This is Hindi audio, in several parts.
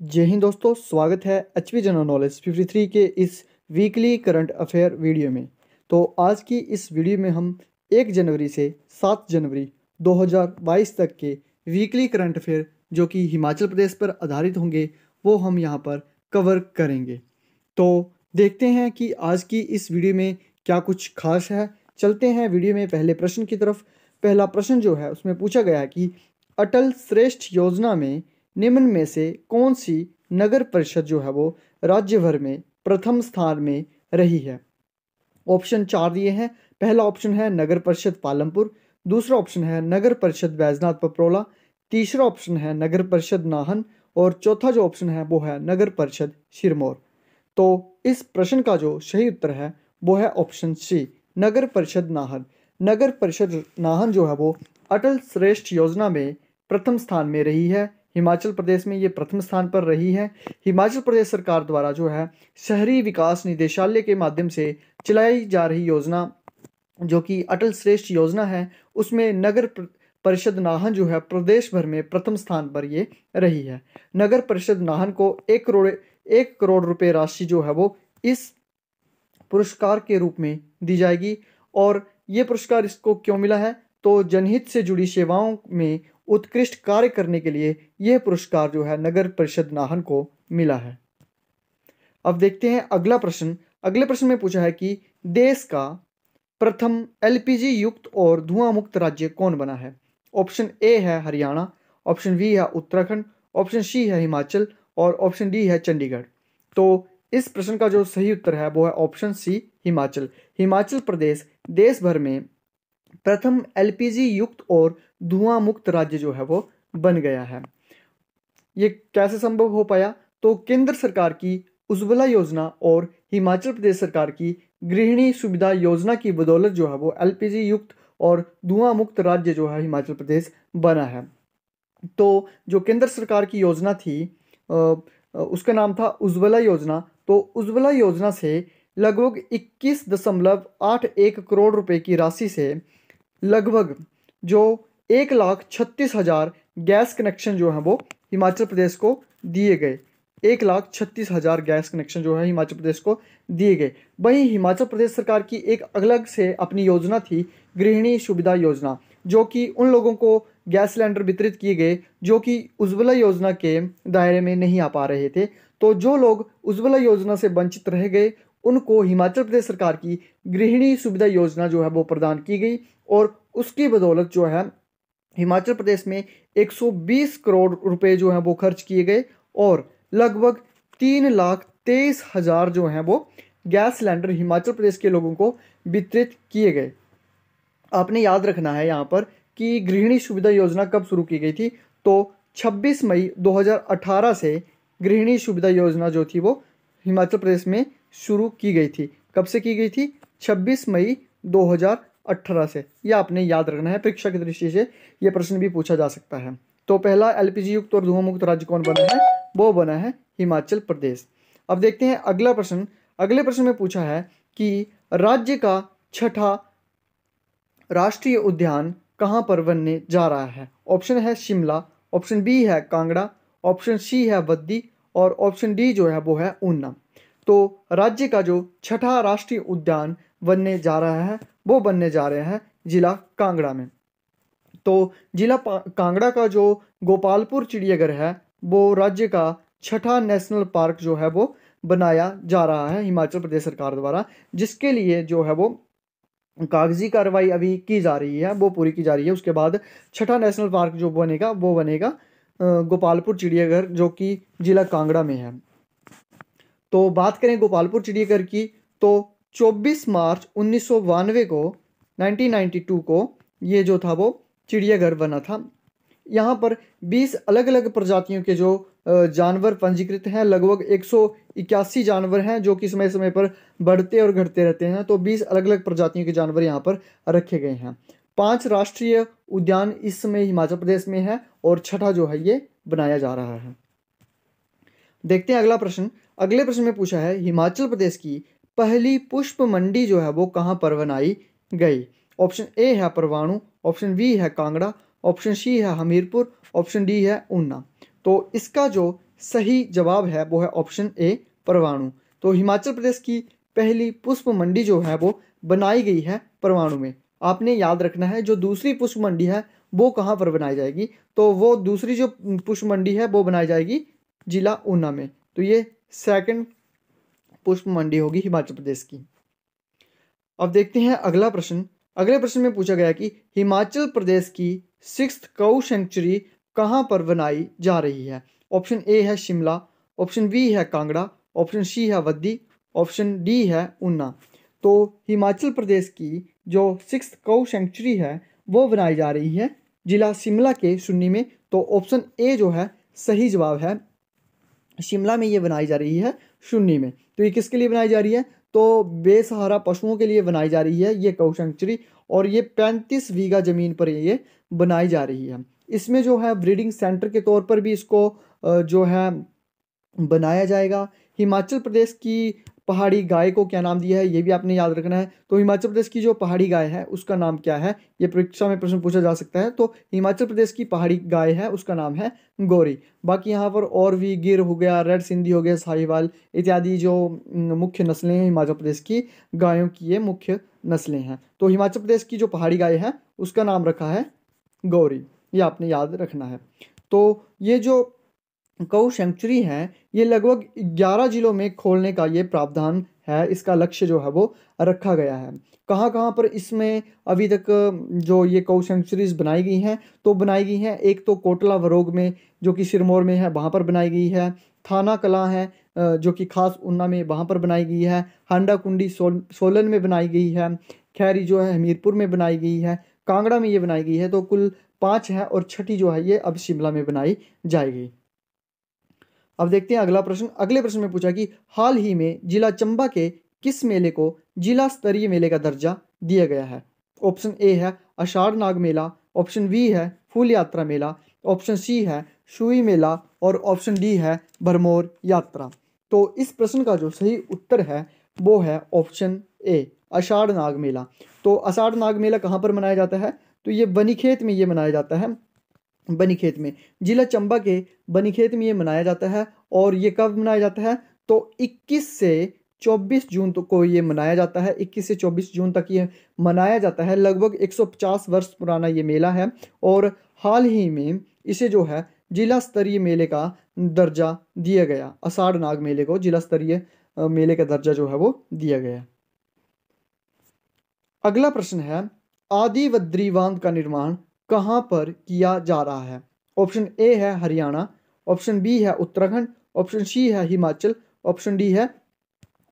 जय हिंद दोस्तों स्वागत है H P general knowledge fifty three के इस वीकली करंट अफेयर वीडियो में तो आज की इस वीडियो में हम एक जनवरी से सात जनवरी 2022 तक के वीकली करंट अफेयर जो कि हिमाचल प्रदेश पर आधारित होंगे वो हम यहाँ पर कवर करेंगे तो देखते हैं कि आज की इस वीडियो में क्या कुछ खास है चलते हैं वीडियो में पहले प्रश्न की तरफ पहला प्रश्न जो है उसमें पूछा गया कि अटल श्रेष्ठ योजना में निम्न में से कौन सी नगर परिषद जो है वो राज्य भर में प्रथम स्थान में रही है ऑप्शन चार दिए हैं पहला ऑप्शन है नगर परिषद पालमपुर दूसरा ऑप्शन है नगर परिषद बैजनाथ पपरोला तीसरा ऑप्शन है नगर परिषद नाहन और चौथा जो ऑप्शन है वो है नगर परिषद शिरमौर तो इस प्रश्न का जो सही उत्तर है वो है ऑप्शन सी नगर परिषद नाहन नगर परिषद नाहन जो है वो अटल श्रेष्ठ योजना में प्रथम स्थान में रही है हिमाचल प्रदेश में ये प्रथम स्थान पर रही है हिमाचल प्रदेश सरकार द्वारा जो है शहरी विकास निदेशालय के माध्यम से चलाई जा रही योजना जो कि अटल श्रेष्ठ योजना है उसमें नगर परिषद नाहन जो है प्रदेश भर में प्रथम स्थान पर ये रही है नगर परिषद नाहन को एक करोड़ एक करोड़ रुपए राशि जो है वो इस पुरस्कार के रूप में दी जाएगी और ये पुरस्कार इसको क्यों मिला है तो जनहित से जुड़ी सेवाओं में उत्कृष्ट कार्य करने के लिए यह पुरस्कार जो है नगर परिषद नाहन को मिला है अब देखते हैं अगला प्रश्न अगले प्रश्न में पूछा है कि देश का प्रथम एलपीजी युक्त और धुआं मुक्त राज्य कौन बना है ऑप्शन ए है हरियाणा ऑप्शन बी है उत्तराखंड ऑप्शन सी है हिमाचल और ऑप्शन डी है चंडीगढ़ तो इस प्रश्न का जो सही उत्तर है वो है ऑप्शन सी हिमाचल हिमाचल प्रदेश देश भर में प्रथम एलपीजी युक्त और धुआं मुक्त राज्य जो है वो बन गया है ये कैसे संभव हो पाया तो केंद्र सरकार की उज्ज्वला योजना और हिमाचल प्रदेश सरकार की गृहिणी सुविधा योजना की बदौलत जो है वो एलपीजी युक्त और धुआं मुक्त राज्य जो है हिमाचल प्रदेश बना है तो जो केंद्र सरकार की योजना थी उसका नाम था उज्ज्वला योजना तो उज्ज्वला योजना से लगभग इक्कीस दशमलव आठ एक करोड़ रुपए की राशि से लगभग जो एक लाख छत्तीस हज़ार गैस कनेक्शन जो है वो हिमाचल प्रदेश को दिए गए एक लाख छत्तीस हज़ार गैस कनेक्शन जो है हिमाचल प्रदेश को दिए गए वहीं हिमाचल प्रदेश सरकार की एक अलग से अपनी योजना थी गृहिणी सुविधा योजना जो कि उन लोगों को गैस सिलेंडर वितरित किए गए जो कि उज्ज्वला योजना के दायरे में नहीं आ पा रहे थे तो जो लोग उज्ज्वला योजना से वंचित रह गए उनको हिमाचल प्रदेश सरकार की गृहिणी सुविधा योजना जो है वो प्रदान की गई और उसकी बदौलत जो है हिमाचल प्रदेश में 120 करोड़ रुपए जो हैं वो खर्च किए गए और लगभग तीन लाख तेईस हज़ार जो हैं वो गैस सिलेंडर हिमाचल प्रदेश के लोगों को वितरित किए गए आपने याद रखना है यहाँ पर कि गृहिणी सुविधा योजना कब शुरू की गई थी तो 26 मई 2018 से गृहिणी सुविधा योजना जो थी वो हिमाचल प्रदेश में शुरू की गई थी कब से की गई थी 26 मई 2018 अठारह से यह आपने याद रखना है परीक्षा की दृष्टि से यह प्रश्न भी पूछा जा सकता है तो पहला एलपीजी युक्त और धुआं मुक्त राज्य कौन बना है वो बना है हिमाचल प्रदेश अब देखते हैं अगला प्रश्न अगले प्रश्न में पूछा है कि राज्य का छठा राष्ट्रीय उद्यान कहाँ पर बनने जा रहा है ऑप्शन है शिमला ऑप्शन बी है कांगड़ा ऑप्शन सी है बद्दी और ऑप्शन डी जो है वो है ऊना तो राज्य का जो छठा राष्ट्रीय उद्यान बनने जा रहा है वो बनने जा रहे हैं जिला कांगड़ा में तो जिला कांगड़ा का जो गोपालपुर चिड़ियाघर है वो राज्य का छठा नेशनल पार्क जो है वो बनाया जा रहा है हिमाचल प्रदेश सरकार द्वारा जिसके लिए जो है वो कागजी कार्रवाई अभी की जा रही है वो पूरी की जा रही है उसके बाद छठा नेशनल पार्क जो बनेगा वो बनेगा गोपालपुर चिड़ियाघर जो कि जिला कांगड़ा में है तो बात करें गोपालपुर चिड़ियाघर की तो 24 मार्च उन्नीस को 1992 को ये जो था वो चिड़ियाघर बना था यहाँ पर 20 अलग अलग प्रजातियों के जो जानवर पंजीकृत हैं लगभग एक जानवर हैं जो कि समय समय पर बढ़ते और घटते रहते हैं तो 20 अलग अलग प्रजातियों के जानवर यहाँ पर रखे गए हैं पांच राष्ट्रीय उद्यान इस समय हिमाचल प्रदेश में है और छठा जो है ये बनाया जा रहा है देखते हैं अगला प्रश्न अगले प्रश्न में पूछा है हिमाचल प्रदेश की पहली पुष्प मंडी जो है वो कहाँ पर बनाई गई ऑप्शन ए है परवाणु ऑप्शन बी है कांगड़ा ऑप्शन सी है हमीरपुर ऑप्शन डी है ऊना तो इसका जो सही जवाब है वो है ऑप्शन ए परवाणु तो हिमाचल प्रदेश की पहली पुष्प मंडी जो है वो बनाई गई है परवाणु में आपने याद रखना है जो दूसरी पुष्प मंडी है वो कहाँ पर बनाई जाएगी तो वो दूसरी जो पुष्प मंडी है वो बनाई जाएगी जिला ऊना में तो ये सेकंड पुष्प मंडी होगी हिमाचल प्रदेश की अब देखते हैं अगला प्रश्न अगले प्रश्न में पूछा गया कि हिमाचल प्रदेश की सिक्स कऊ सेंचुरी कहाँ पर बनाई जा रही है ऑप्शन ए है शिमला ऑप्शन बी है कांगड़ा ऑप्शन सी है वद्दी ऑप्शन डी है ऊना तो हिमाचल प्रदेश की जो सिक्स कऊ सेंचुरी है वो बनाई जा रही है जिला शिमला के सुन्नी में तो ऑप्शन ए जो है सही जवाब है शिमला में ये बनाई जा रही है सुन्नी में तो ये किसके लिए बनाई जा रही है तो बेसहारा पशुओं के लिए बनाई जा रही है ये कौ सेंचुरी और ये पैंतीस वीघा ज़मीन पर ये बनाई जा रही है इसमें जो है ब्रीडिंग सेंटर के तौर पर भी इसको जो है बनाया जाएगा हिमाचल प्रदेश की पहाड़ी गाय को क्या नाम दिया है ये भी आपने याद रखना है तो हिमाचल प्रदेश की जो पहाड़ी गाय है उसका नाम क्या है ये परीक्षा में प्रश्न पूछा जा सकता है तो हिमाचल प्रदेश की पहाड़ी गाय है उसका नाम है गौरी बाकी यहाँ पर और भी गिर हो गया रेड सिंधी हो गया साहिवाल इत्यादि जो मुख्य नस्लें हैं हिमाचल प्रदेश की गायों की ये मुख्य नस्लें हैं तो हिमाचल प्रदेश की जो पहाड़ी गाय है उसका नाम रखा है गौरी ये आपने याद रखना है तो ये जो कौ सेंचुरी है ये लगभग 11 जिलों में खोलने का ये प्रावधान है इसका लक्ष्य जो है वो रखा गया है कहाँ कहाँ पर इसमें अभी तक जो ये कौ सेंचुरीज बनाई गई हैं तो बनाई गई हैं एक तो कोटला वरोग में जो कि सिरमौर में है वहाँ पर बनाई गई है थाना कला है जो कि खास उन्ना में वहाँ पर बनाई गई है हांडा कुंडी सोल सोलन में बनाई गई है खैरी जो है हमीरपुर में बनाई गई है कांगड़ा में ये बनाई गई है तो कुल पाँच है और छठी जो है ये अब शिमला में बनाई जाएगी अब देखते हैं अगला प्रश्न अगले प्रश्न में पूछा कि हाल ही में जिला चंबा के किस मेले को जिला स्तरीय मेले का दर्जा दिया गया है ऑप्शन ए है अषाढ़ नाग मेला ऑप्शन बी है फूल यात्रा मेला ऑप्शन सी है शुई मेला और ऑप्शन डी है भरमौर यात्रा तो इस प्रश्न का जो सही उत्तर है वो है ऑप्शन ए अषाढ़ नाग मेला तो अषाढ़ नाग मेला कहाँ पर मनाया जाता है तो ये बनीखेत में ये मनाया जाता है बनीखेत में जिला चंबा के बनीखेत में ये मनाया जाता है और ये कब मनाया जाता है तो 21 से 24 जून को ये मनाया जाता है 21 से 24 जून तक ये मनाया जाता है लगभग 150 वर्ष पुराना ये मेला है और हाल ही में इसे जो है जिला स्तरीय मेले का दर्जा दिया गया अषाढ़ नाग मेले को जिला स्तरीय मेले का दर्जा जो है वो दिया गया अगला प्रश्न है आदि बद्रीवांग का निर्माण कहाँ पर किया जा रहा है ऑप्शन ए है हरियाणा ऑप्शन बी है उत्तराखंड ऑप्शन सी है हिमाचल ऑप्शन डी है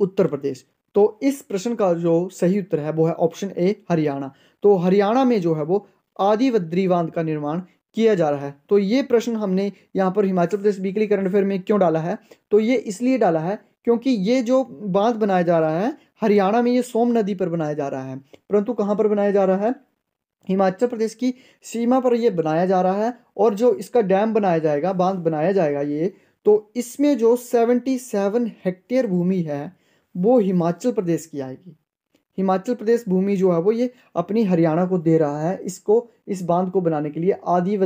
उत्तर प्रदेश तो इस प्रश्न का जो सही उत्तर है वो है ऑप्शन ए हरियाणा तो हरियाणा में जो है वो आदि बद्री बांध का निर्माण किया जा रहा है तो ये प्रश्न हमने यहाँ पर Himachal Pradesh weekly current affair में क्यों डाला है तो ये इसलिए डाला है क्योंकि ये जो बांध बनाया जा रहा है हरियाणा में ये सोम नदी पर बनाया जा रहा है परंतु कहाँ पर बनाया जा रहा है हिमाचल प्रदेश की सीमा पर ये बनाया जा रहा है और जो इसका डैम बनाया जाएगा बांध बनाया जाएगा ये तो इसमें जो 77 हेक्टेयर भूमि है वो हिमाचल प्रदेश की आएगी हिमाचल प्रदेश भूमि जो है वो ये अपनी हरियाणा को दे रहा है इसको इस बांध को बनाने के लिए आदि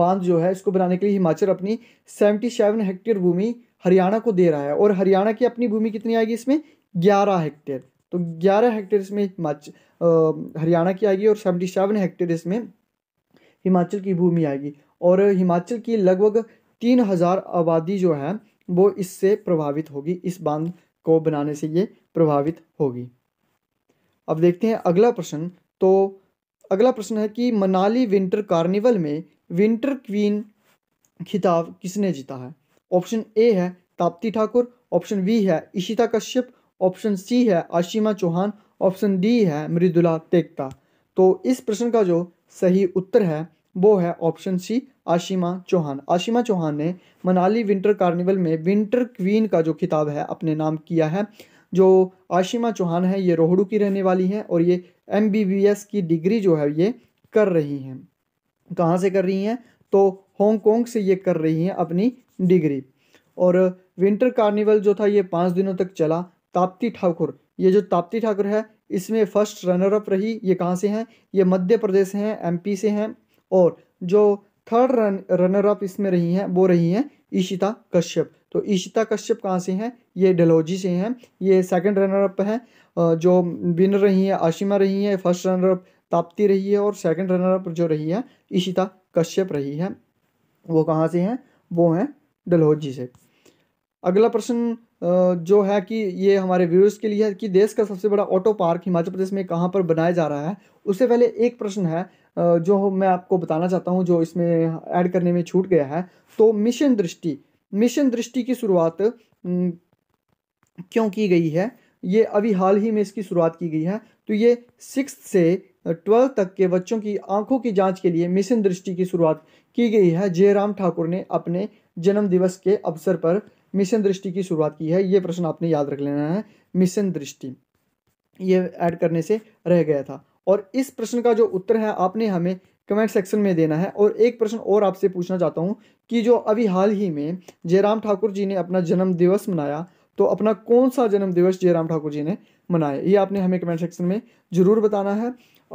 बांध जो है इसको बनाने के लिए हिमाचल अपनी सेवेंटी सेवन हेक्टेयर भूमि हरियाणा को दे रहा है और हरियाणा की अपनी भूमि कितनी आएगी इसमें ग्यारह हेक्टेयर तो 11 हेक्टेयर इसमें हिमाचल हरियाणा की आएगी और सेवेंटी सेवन हेक्टेयर इसमें हिमाचल की भूमि आएगी और हिमाचल की लगभग तीन हज़ार आबादी जो है वो इससे प्रभावित होगी इस बांध को बनाने से ये प्रभावित होगी अब देखते हैं अगला प्रश्न तो अगला प्रश्न है कि मनाली विंटर कार्निवल में विंटर क्वीन खिताब किसने जीता है ऑप्शन ए है ताप्ती ठाकुर ऑप्शन बी है इशिता कश्यप ऑप्शन सी है आशिमा चौहान ऑप्शन डी है मृदुला तेगता तो इस प्रश्न का जो सही उत्तर है वो है ऑप्शन सी आशिमा चौहान आशिमा चौहान ने मनाली विंटर कार्निवल में विंटर क्वीन का जो खिताब है अपने नाम किया है जो आशिमा चौहान है ये रोहड़ू की रहने वाली हैं और ये एम की डिग्री जो है ये कर रही हैं कहाँ से कर रही हैं तो हांगकॉन्ग से ये कर रही हैं अपनी डिग्री और विंटर कार्निवल जो था ये पाँच दिनों तक चला ताप्ती ठाकुर ये जो ताप्ती ठाकुर है इसमें फर्स्ट रनर अप रही ये कहाँ से हैं ये मध्य प्रदेश से हैं एमपी से हैं और जो थर्ड रन रनर अप इसमें रही हैं वो रही हैं ईशिता कश्यप तो ईशिता कश्यप कहाँ से हैं ये डलहौजी से हैं ये सेकंड रनर अप हैं जो विनर रही हैं आशिमा रही हैं फर्स्ट रनर अप ताप्ती रही है और सेकंड रनर अप जो रही है ईशिता कश्यप रही है वो कहाँ से हैं वो हैं डलहौजी से अगला प्रश्न जो है कि ये हमारे व्यूअर्स के लिए है कि देश का सबसे बड़ा ऑटो पार्क हिमाचल प्रदेश में कहाँ पर बनाया जा रहा है उससे पहले एक प्रश्न है जो मैं आपको बताना चाहता हूँ जो इसमें ऐड करने में छूट गया है तो मिशन दृष्टि मिशन दृष्टि की शुरुआत क्यों की गई है ये अभी हाल ही में इसकी शुरुआत की गई है तो ये सिक्स से ट्वेल्थ तक के बच्चों की आंखों की जांच के लिए मिशन दृष्टि की शुरुआत की गई है जयराम ठाकुर ने अपने जन्म दिवस के अवसर पर मिशन दृष्टि की शुरुआत की है ये प्रश्न आपने याद रख लेना है मिशन दृष्टि ये ऐड करने से रह गया था और इस प्रश्न का जो उत्तर है आपने हमें कमेंट सेक्शन में देना है और एक प्रश्न और आपसे पूछना चाहता हूँ कि जो अभी हाल ही में जयराम ठाकुर जी ने अपना जन्म दिवस मनाया तो अपना कौन सा जन्म दिवस जयराम ठाकुर जी ने मनाया ये आपने हमें कमेंट सेक्शन में जरूर बताना है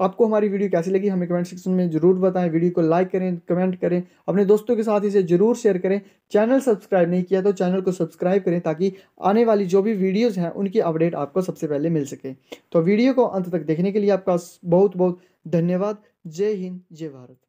आपको हमारी वीडियो कैसी लगी हमें कमेंट सेक्शन में जरूर बताएं वीडियो को लाइक करें कमेंट करें अपने दोस्तों के साथ इसे जरूर शेयर करें चैनल सब्सक्राइब नहीं किया तो चैनल को सब्सक्राइब करें ताकि आने वाली जो भी वीडियोज़ हैं उनकी अपडेट आपको सबसे पहले मिल सके तो वीडियो को अंत तक देखने के लिए आपका बहुत बहुत धन्यवाद जय हिंद जय भारत